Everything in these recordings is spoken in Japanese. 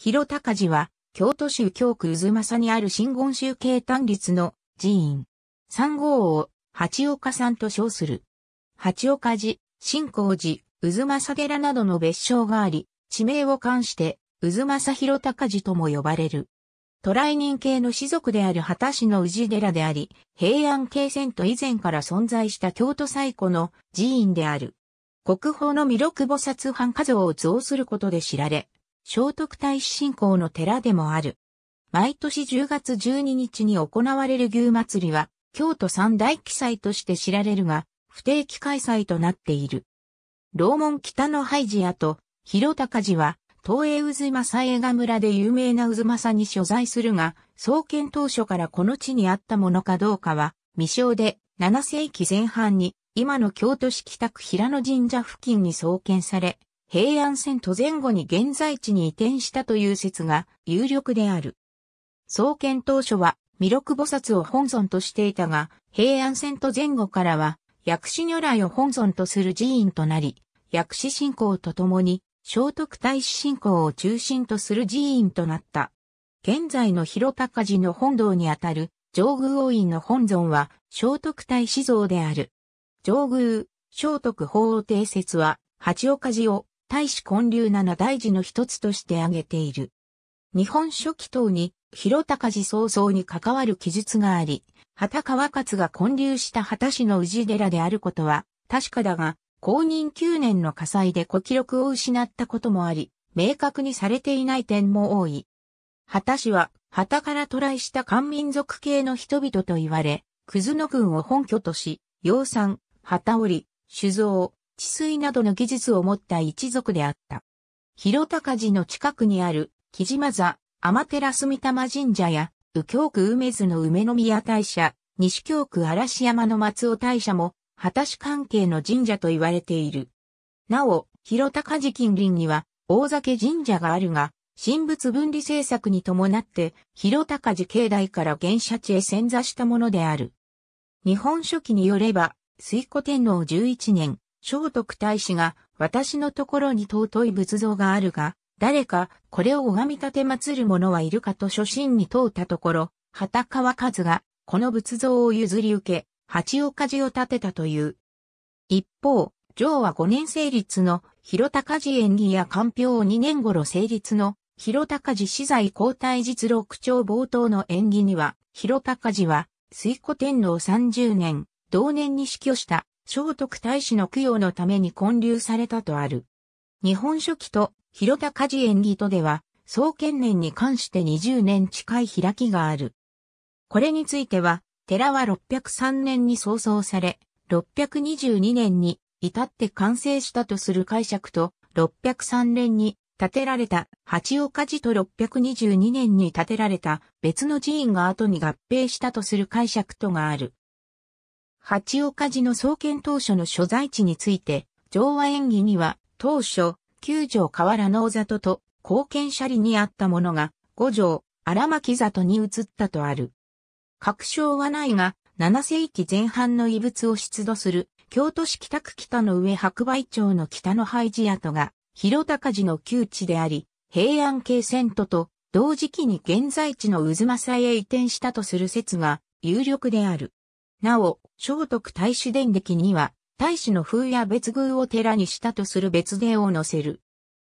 広高寺は、京都市右京区渦政にある新言宗系単立の寺院。三号を八岡さんと称する。八岡寺、新光寺、渦政寺などの別称があり、地名を冠して、渦政広高寺とも呼ばれる。渡来人系の士族である畑氏の氏寺であり、平安京遷と以前から存在した京都最古の寺院である。国宝の弥勒菩薩藩画像を増することで知られ、聖徳太子信仰の寺でもある。毎年10月12日に行われる牛祭りは、京都三大記載として知られるが、不定期開催となっている。楼門北の廃寺跡、と、広高寺は、東映渦正映画村で有名な渦正に所在するが、創建当初からこの地にあったものかどうかは、未詳で、7世紀前半に、今の京都市北区平野神社付近に創建され、平安遷都前後に現在地に移転したという説が有力である。創建当初は弥勒菩薩を本尊としていたが、平安遷都前後からは薬師如来を本尊とする寺院となり、薬師信仰とともに聖徳太子信仰を中心とする寺院となった。現在の広高寺の本堂にあたる上宮王院の本尊は聖徳太子像である。上宮、聖徳法王帝説は八岡寺を大使建立七大事の一つとして挙げている。日本書紀等に、広高寺創造に関わる記述があり、畑川勝が建立した畑氏の氏寺であることは、確かだが、公認9年の火災で古記録を失ったこともあり、明確にされていない点も多い。畑氏は、旗から渡来した漢民族系の人々と言われ、クズの軍を本拠とし、養蚕、旗織、酒造、治水などの技術を持った一族であった。広高寺の近くにある、木島座、天照御玉神社や、右京区梅津の梅宮大社、西京区嵐山の松尾大社も、果たし関係の神社と言われている。なお、広高寺近隣には、大酒神社があるが、神仏分離政策に伴って、広高寺境内から原社地へ潜座したものである。日本書紀によれば、水古天皇11年、聖徳太子が、私のところに尊い仏像があるが、誰か、これを拝み立て祀る者はいるかと初心に問うたところ、畑川和が、この仏像を譲り受け、八岡寺を建てたという。一方、上は5年成立の広高寺演技や官票2年頃成立の広高寺資材交代実録長冒頭の演技には、広高寺は、水古天皇30年、同年に死去した聖徳太子の供養のために建立されたとある。日本書紀と広田家事演義とでは、創建年に関して20年近い開きがある。これについては、寺は603年に創造され、622年に至って完成したとする解釈と、603年に建てられた八岡寺と622年に建てられた別の寺院が後に合併したとする解釈とがある。八岡寺の創建当初の所在地について、上和演技には、当初、九条河原の里と、貢献斜里にあったものが、五条、荒牧里に移ったとある。確証はないが、7世紀前半の遺物を出土する、京都市北区北の上白梅町の北の廃寺跡が、広高寺の旧地であり、平安系遷都と同時期に現在地の渦政へ移転したとする説が有力である。なお、聖徳太子伝撃には、太子の風や別宮を寺にしたとする別例を載せる。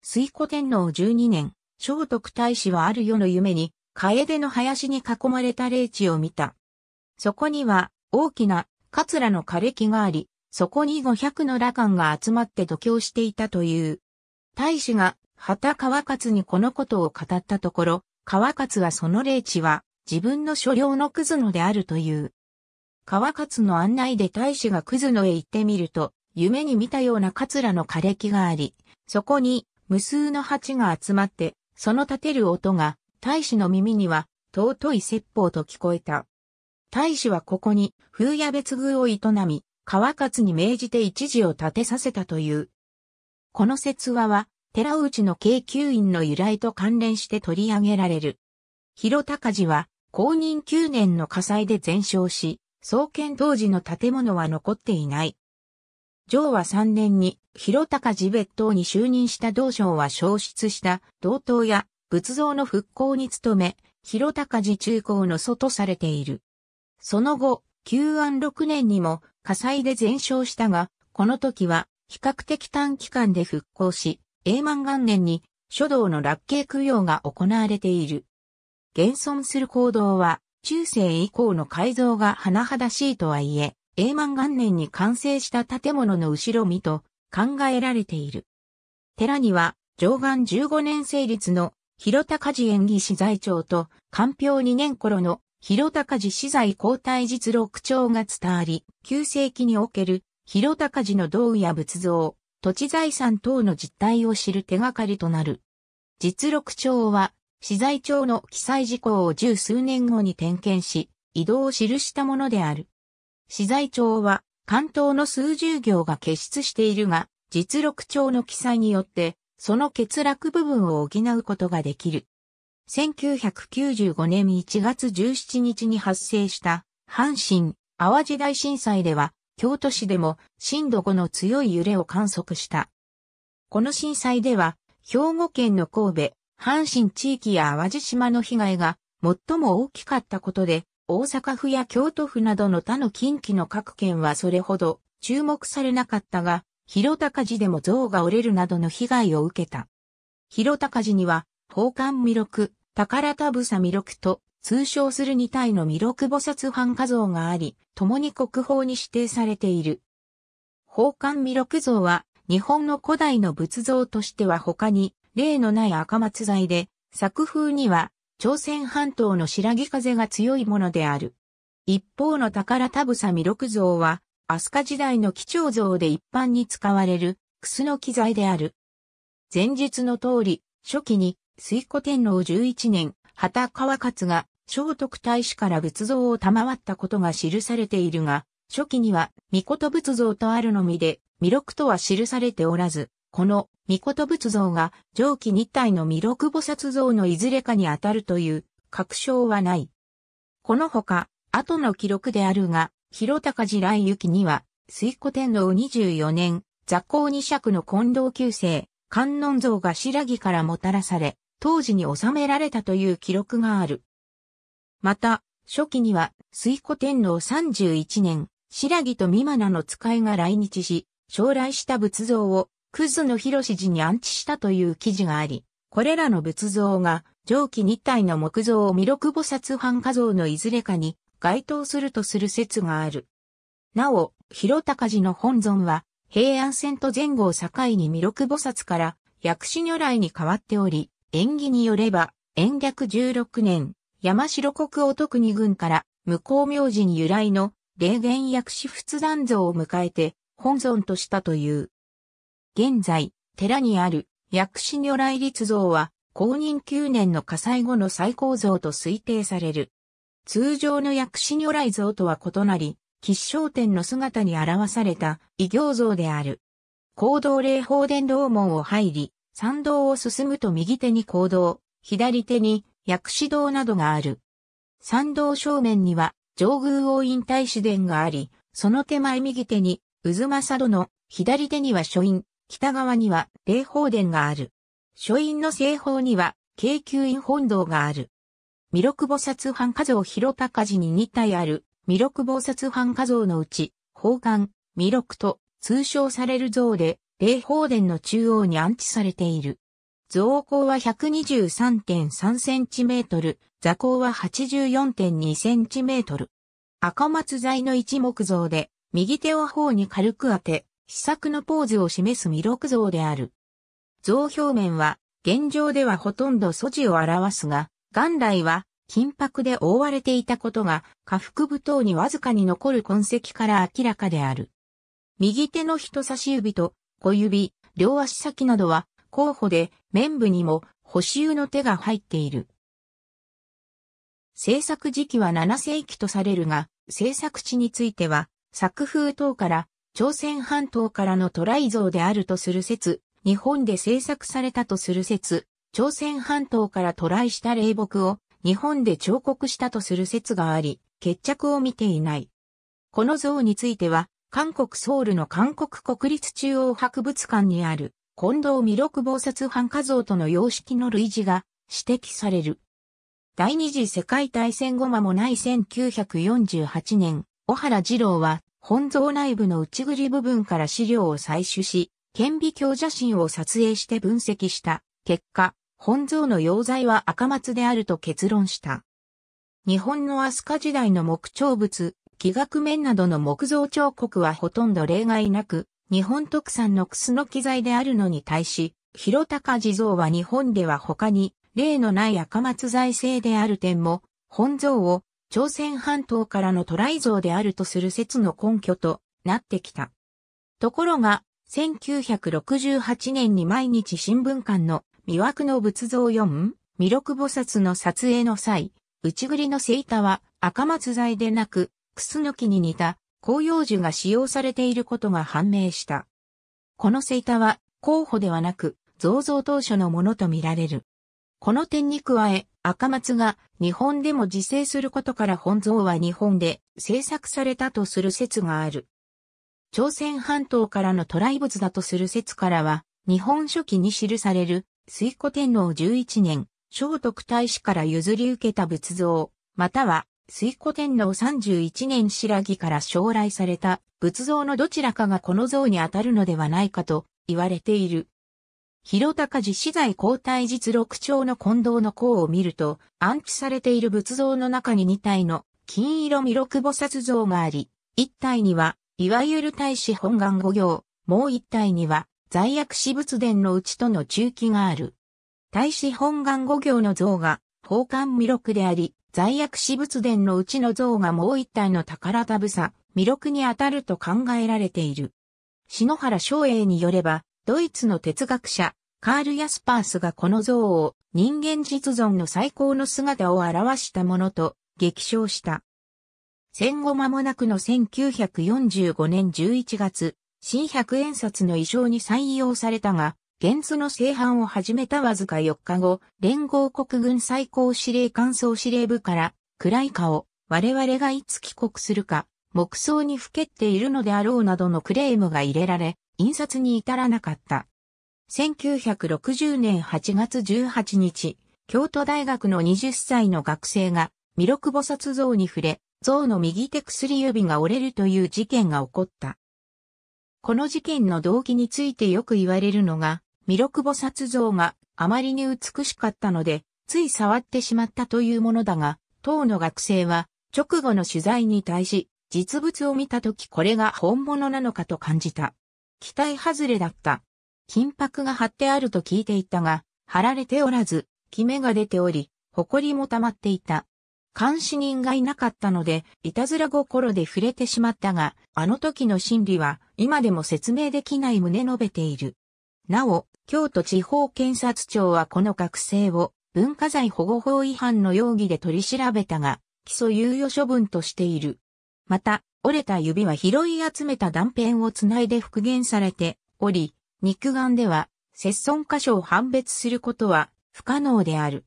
水古天皇12年、聖徳太子はある夜の夢に、楓の林に囲まれた霊地を見た。そこには、大きな、桂の枯れ木があり、そこに五百の羅漢が集まって度胸していたという。大使が、畑川勝にこのことを語ったところ、川勝はその霊地は、自分の所領のクズのであるという。川勝の案内で大使が葛野へ行ってみると、夢に見たような桂の枯れ木があり、そこに無数の鉢が集まって、その立てる音が大使の耳には尊い説法と聞こえた。大使はここに風や別宮を営み、川勝に命じて一時を立てさせたという。この説話は、寺内の京急院の由来と関連して取り上げられる。広高寺は、公認9年の火災で全焼し、創建当時の建物は残っていない。上和3年に、広高寺別当に就任した道省は消失した道東や仏像の復興に努め、広高寺中高の祖とされている。その後、旧安6年にも火災で全焼したが、この時は比較的短期間で復興し、永満元年に書道の落慶供養が行われている。現存する行動は、中世以降の改造が甚だしいとはいえ、永満元年に完成した建物の後ろ見と考えられている。寺には、上岸15年成立の広高寺演技資材長と、官平2年頃の広高寺資材交代実録長が伝わり、旧世紀における広高寺の道具や仏像、土地財産等の実態を知る手がかりとなる。実録長は、資材庁の記載事項を十数年後に点検し、移動を記したものである。資材庁は、関東の数十行が欠失しているが、実録庁の記載によって、その欠落部分を補うことができる。1995年1月17日に発生した阪神・淡路大震災では、京都市でも震度5の強い揺れを観測した。この震災では、兵庫県の神戸、阪神地域や淡路島の被害が最も大きかったことで、大阪府や京都府などの他の近畿の各県はそれほど注目されなかったが、広高寺でも像が折れるなどの被害を受けた。広高寺には、宝冠弥勒、宝田房弥勒と通称する2体の弥勒菩薩藩画像があり、共に国宝に指定されている。宝冠弥勒像は、日本の古代の仏像としては他に、例のない赤松材で、作風には朝鮮半島の白木風が強いものである。一方の宝田草弥勒像は、飛鳥時代の貴重像で一般に使われる、楠の機材である。前述の通り、初期に、水古天皇11年、畑川勝が、聖徳太子から仏像を賜ったことが記されているが、初期には、御事仏像とあるのみで、弥勒とは記されておらず、この、御事仏像が、上記二体の弥勒菩薩像のいずれかに当たるという、確証はない。このほか、後の記録であるが、広高寺来行には、水古天皇24年、雑行二尺の近藤旧世、観音像が白木からもたらされ、当時に収められたという記録がある。また、初期には、水古天皇31年、白木と美マナの使いが来日し、将来した仏像を葛の広氏に安置したという記事があり、これらの仏像が上記2体の木像を弥勒菩薩藩家像のいずれかに該当するとする説がある。なお、広高寺の本尊は平安遷都前後を境に弥勒菩薩から薬師如来に変わっており、縁起によれば、延暦16年、山城国を徳二軍から、向こう名人由来の霊源薬師仏壇像を迎えて、本尊としたという。現在、寺にある薬師如来立像は、公認9年の火災後の最高像と推定される。通常の薬師如来像とは異なり、吉祥天の姿に表された異行像である。行動霊法殿道門を入り、参道を進むと右手に行動、左手に薬師堂などがある。参道正面には上宮王院大師殿があり、その手前右手に渦政殿、左手には書院、北側には霊宝殿がある。書院の西方には、京急院本堂がある。弥勒菩薩藩家像広高寺に2体ある、弥勒菩薩藩家像のうち、宝冠、弥勒と通称される像で、霊宝殿の中央に安置されている。像高は 123.3cm、座高は 84.2cm。赤松材の一木像で、右手を頬に軽く当て、試作のポーズを示す弥勒像である。像表面は、現状ではほとんど素地を表すが、元来は、金箔で覆われていたことが、下腹部等にわずかに残る痕跡から明らかである。右手の人差し指と小指、両足先などは、候補で、面部にも、補修の手が入っている。制作時期は7世紀とされるが、制作地については、作風等から朝鮮半島からの渡来像であるとする説、日本で制作されたとする説、朝鮮半島から渡来した霊木を日本で彫刻したとする説があり、決着を見ていない。この像については、韓国ソウルの韓国国立中央博物館にある近藤弥勒菩薩半化像との様式の類似が指摘される。第二次世界大戦後間もない1948年、小原二郎は本像内部の内栗部分から資料を採取し、顕微鏡写真を撮影して分析した結果、本像の溶剤は赤松であると結論した。日本の飛鳥時代の木彫物、木楽面などの木造彫刻はほとんど例外なく、日本特産のクスの機材であるのに対し、広高地蔵は日本では他に例のない赤松財製である点も、本像を朝鮮半島からの渡来像であるとする説の根拠となってきた。ところが、1968年に毎日新聞館の魅惑の仏像4、弥勒菩薩の撮影の際、内栗の聖板は赤松材でなく、クスノキに似た紅葉樹が使用されていることが判明した。この聖板は候補ではなく、造像当初のものとみられる。この点に加え、赤松が日本でも自生することから本像は日本で制作されたとする説がある。朝鮮半島からの渡来物だとする説からは、日本書紀に記される、水古天皇11年、聖徳太子から譲り受けた仏像、または、水古天皇31年白木から将来された仏像のどちらかがこの像に当たるのではないかと言われている。広高寺資材交代実録丁の近藤の項を見ると、安置されている仏像の中に2体の金色弥勒菩薩像があり、1体には、いわゆる大使本願五行、もう1体には、在役私仏殿のうちとの中期がある。大使本願五行の像が、宝冠弥勒であり、在役私仏殿のうちの像がもう1体の宝田房、弥勒にあたると考えられている。篠原昌栄によれば、ドイツの哲学者、カール・ヤスパースがこの像を人間実存の最高の姿を表したものと激称した。戦後間もなくの1945年11月、新百円札の衣装に採用されたが、現図の製版を始めたわずか4日後、連合国軍最高司令官総司令部から、暗い顔、我々がいつ帰国するか、目想にふけっているのであろうなどのクレームが入れられ、印刷に至らなかった。1960年8月18日、京都大学の20歳の学生が、弥勒菩薩像に触れ、像の右手薬指が折れるという事件が起こった。この事件の動機についてよく言われるのが、弥勒菩薩像があまりに美しかったので、つい触ってしまったというものだが、当の学生は直後の取材に対し、実物を見た時これが本物なのかと感じた。期待外れだった。金箔が貼ってあると聞いていたが、貼られておらず、キメが出ており、埃も溜まっていた。監視人がいなかったので、いたずら心で触れてしまったが、あの時の心理は今でも説明できない旨述べている。なお、京都地方検察庁はこの学生を文化財保護法違反の容疑で取り調べたが、起訴猶予処分としている。また、折れた指は拾い集めた断片をつないで復元されており、肉眼では、切損箇所を判別することは不可能である。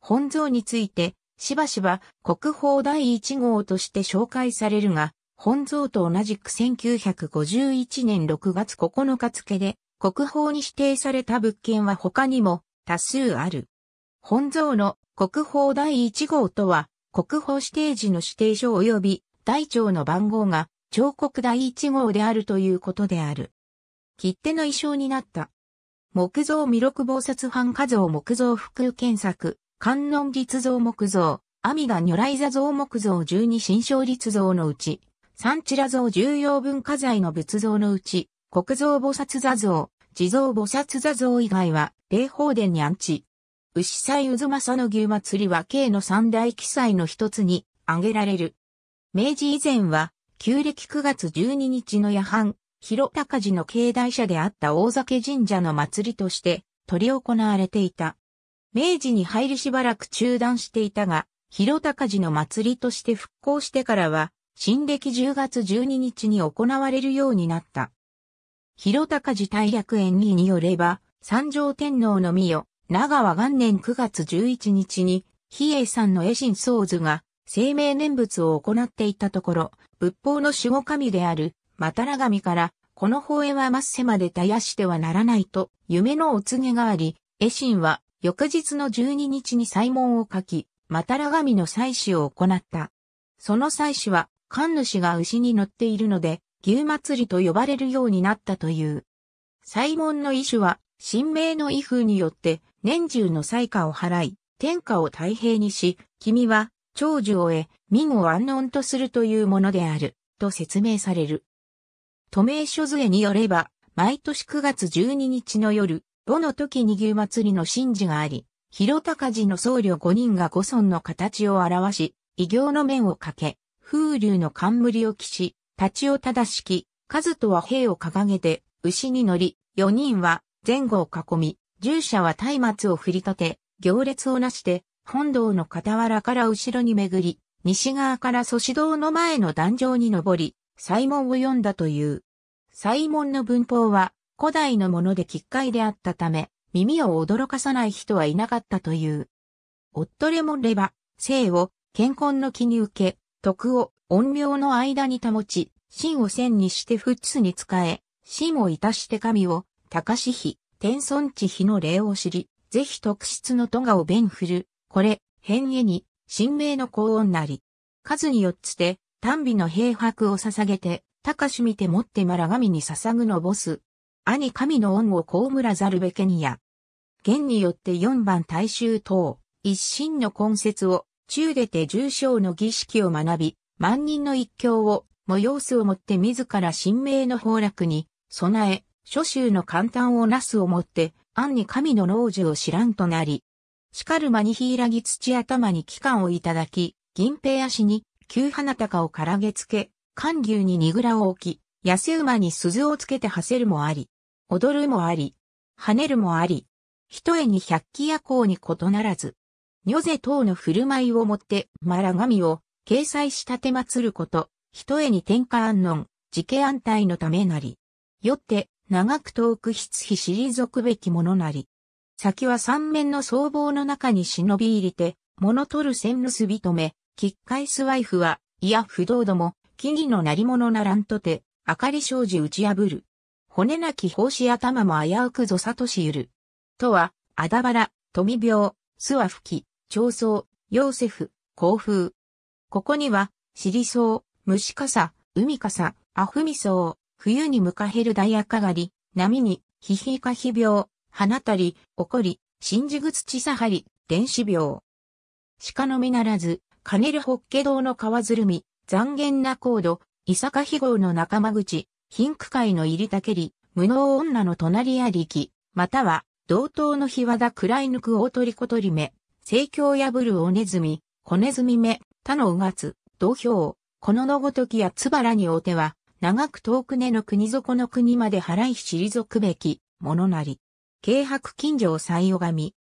本像について、しばしば国宝第1号として紹介されるが、本像と同じく1951年6月9日付で、国宝に指定された物件は他にも多数ある。本像の国宝第1号とは、国宝指定時の指定書及び台帳の番号が彫刻第1号であるということである。切手の衣装になった。木造弥勒菩薩藩家像木造副検索、観音立像木造、阿弥陀如来座像木造12新章立像のうち、三地羅像重要文化財の仏像のうち、国造菩薩座像、地蔵菩薩座像以外は、霊宝殿に安置。牛祭渦政の牛祭りは、慶の三大記載の一つに、挙げられる。明治以前は、旧暦9月12日の夜半、広高寺の境内社であった大酒神社の祭りとして取り行われていた。明治に入りしばらく中断していたが、広高寺の祭りとして復興してからは、新暦10月12日に行われるようになった。広高寺大略園にによれば、三条天皇の御代、長和元年9月11日に、比叡山の絵心宗図が生命念仏を行っていたところ、仏法の守護神である、マタラ神から、この法へはマッセまで絶やしてはならないと、夢のお告げがあり、絵心は、翌日の12日に祭文を書き、マタラ神の祭祀を行った。その祭祀は、神主が牛に乗っているので、牛祭りと呼ばれるようになったという。祭文の遺種は、神明の遺風によって、年中の祭下を払い、天下を太平にし、君は、長寿を得、民を安穏とするというものである、と説明される。都名書図絵によれば、毎年9月12日の夜、五の時に牛祭りの神事があり、広高寺の僧侶5人が五尊の形を表し、異行の面をかけ、風流の冠を着し、立ちを正しき、数とは兵を掲げて、牛に乗り、4人は前後を囲み、従者は松明を振り立て、行列をなして、本堂の傍らから後ろに巡り、西側から祖師堂の前の壇上に登り、祭文を読んだという。祭文の文法は古代のもので奇怪であったため、耳を驚かさない人はいなかったという。夫レモレバ、生を、健康の気に受け、徳を、怨量の間に保ち、真を線にして仏に仕え、真をいたして神を、高し日、天孫地日の礼を知り、ぜひ特質の都がを弁振る、これ、変化に、神明の高音なり。数によつて、丹美の平白を捧げて、高し見てもってまら神に捧ぐのボス。兄神の恩を被らざるべけにや。現によって四番大衆等、一心の根節を、中出て重症の儀式を学び、万人の一興を、様子をもって自ら神明の崩落に、備え、諸州の簡単をなすをもって、暗に神の老寿を知らんとなり、しかる間にひいらぎ土頭に機関をいただき、銀平足に、旧花高をからげつけ、寒牛ににぐらを置き、痩せ馬に鈴をつけてはせるもあり、踊るもあり、跳ねるもあり、一重に百鬼夜行に異ならず、女ぜ等の振る舞いをもって、まら神を、掲載したてまつること、一重に天下安穏、自家安泰のためなり。よって、長く遠くひつひりぞくべきものなり。先は三面の僧帽の中に忍び入りて、物取る線結び止め、きっかいすワイフは、いや不動ども、木々のなり物ならんとて、明かり障子打ち破る。骨なき奉仕頭も危うくぞさとしゆる。とは、あだばら、富病、諏訪吹き、長僧、ヨーセフ、甲風。ここには、尻リソウ、虫傘、海傘、アフミソウ、冬に向かへるダイヤかがり、波に、ひひかひ病、放たり、起こり、真珠口ちさはり、電子病。鹿のみならず、カネルホッケ堂の川ずるみ、残言な高度、伊坂非号の仲間口、貧苦界の入りたけり、無能女の隣ありき、または、同等の日和田くらいぬく大鳥小鳥目、盛況破るおねずみ、小ねずみ目、他のうがつ、同票、こののごときやつばらにおては、長く遠くねの国底の国まで払い退くべき、ものなり。京白近城西尾神。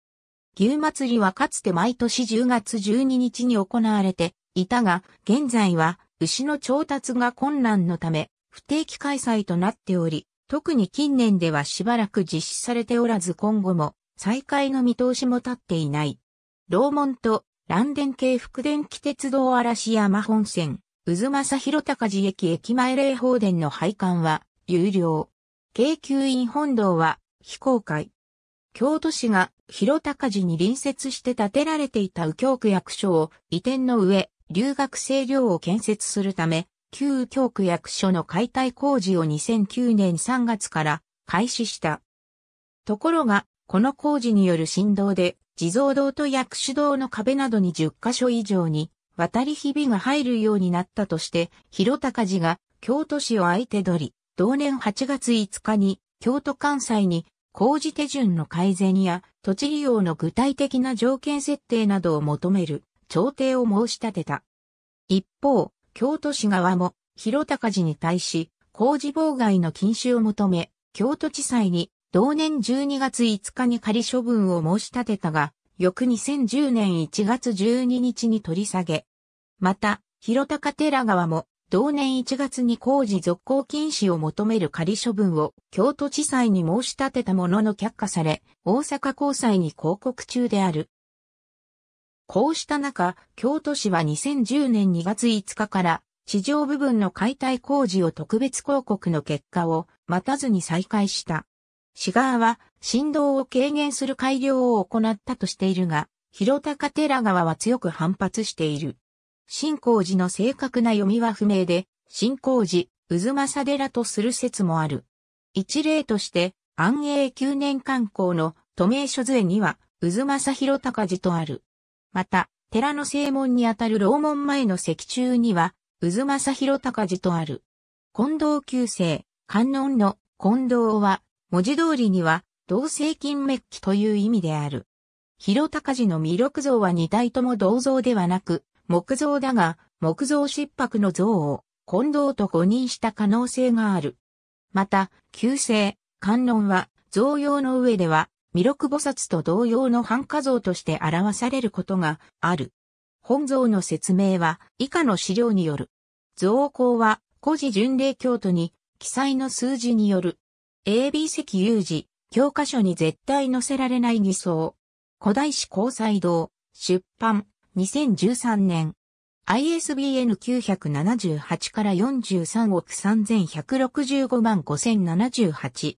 牛祭りはかつて毎年10月12日に行われていたが、現在は牛の調達が困難のため、不定期開催となっており、特に近年ではしばらく実施されておらず今後も再開の見通しも立っていない。楼門と蘭電系福電気鉄道嵐山本線、渦正広高寺駅駅前霊宝殿の配管は有料。京急院本堂は非公開。京都市が広高寺に隣接して建てられていた右京区役所を移転の上、留学生寮を建設するため、旧右京区役所の解体工事を2009年3月から開始した。ところが、この工事による振動で、地蔵堂と薬師堂の壁などに10カ所以上に、渡りひびが入るようになったとして、広高寺が京都市を相手取り、同年8月5日に京都関西に工事手順の改善や土地利用の具体的な条件設定などを求める調停を申し立てた。一方、京都市側も広高寺に対し工事妨害の禁止を求め、京都地裁に同年12月5日に仮処分を申し立てたが、翌2010年1月12日に取り下げ。また、広高寺側も同年1月に工事続行禁止を求める仮処分を京都地裁に申し立てたものの却下され、大阪高裁に広告中である。こうした中、京都市は2010年2月5日から地上部分の解体工事を特別広告の結果を待たずに再開した。市側は振動を軽減する改良を行ったとしているが、広高寺川は強く反発している。新光寺の正確な読みは不明で、新光寺、渦政寺とする説もある。一例として、安永九年観光の都名所杖には、渦政広隆寺とある。また、寺の正門にあたる楼門前の石柱には、渦政広隆寺とある。近藤旧世、観音の近藤は、文字通りには、同性金メッキという意味である。広隆寺の魅力像は二体とも銅像ではなく、木造だが、木造失白の像を近藤と誤認した可能性がある。また、旧姓、観音は、像用の上では、弥勒菩薩と同様の繁華像として表されることがある。本像の説明は以下の資料による。像項は古事巡礼教徒に記載の数字による。AB 石有事、教科書に絶対載せられない偽装。古代史交際堂、出版、2013年、ISBN 978から43億3165万5078。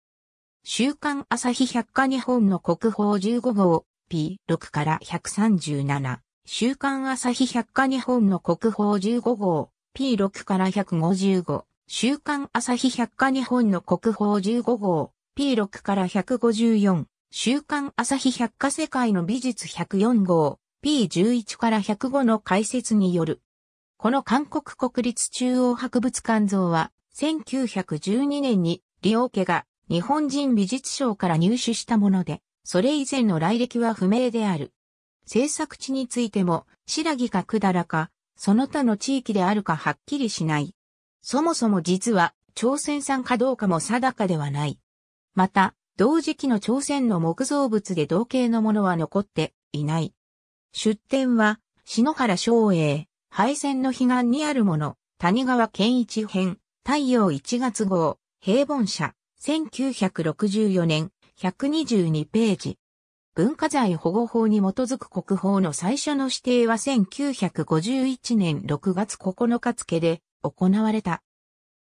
週刊朝日百科日本の国宝15号 P6 から137。週刊朝日百科日本の国宝15号 P6 から155。週刊朝日百科日本の国宝15号 P6 から154。週刊朝日百科世界の美術104号 P11 から105の解説による。この韓国国立中央博物館像は、1912年に、リオ家が日本人美術賞から入手したもので、それ以前の来歴は不明である。制作地についても、白木か百らか、その他の地域であるかはっきりしない。そもそも実は、朝鮮産かどうかも定かではない。また、同時期の朝鮮の木造物で同型のものは残っていない。出典は、篠原昌栄、敗戦の悲願にあるもの、谷川健一編、太陽1月号、平凡社、1964年、122ページ。文化財保護法に基づく国宝の最初の指定は1951年6月9日付で行われた。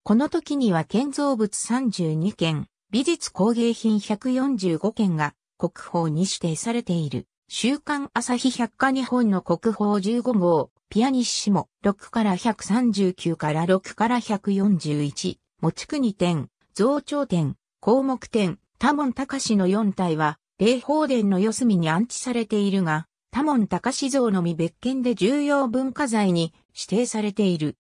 この時には建造物32件、美術工芸品145件が国宝に指定されている。週刊朝日百科日本の国宝15号、ピアニッシモ、6から139から6から141、もちくに点、増長点、項目点、多門隆の4体は、霊宝殿の四隅に安置されているが、多門隆像のみ別件で重要文化財に指定されている。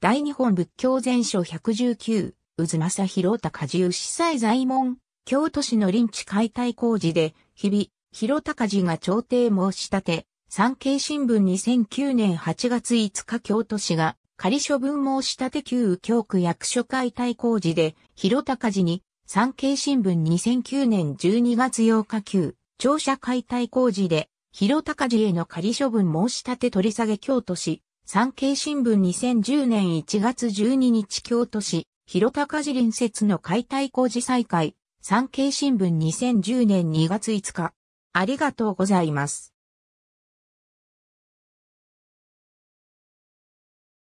大日本仏教全書119、渦正広隆重司祭財門、京都市の臨地解体工事で、日々、広高寺が朝廷申し立て、産経新聞2009年8月5日京都市が仮処分申し立て旧教区役所解体工事で、広高寺に産経新聞2009年12月8日旧庁舎解体工事で、広高寺への仮処分申し立て取り下げ京都市、産経新聞2010年1月12日京都市、広高寺隣接の解体工事再開、産経新聞2010年2月5日、ありがとうございます。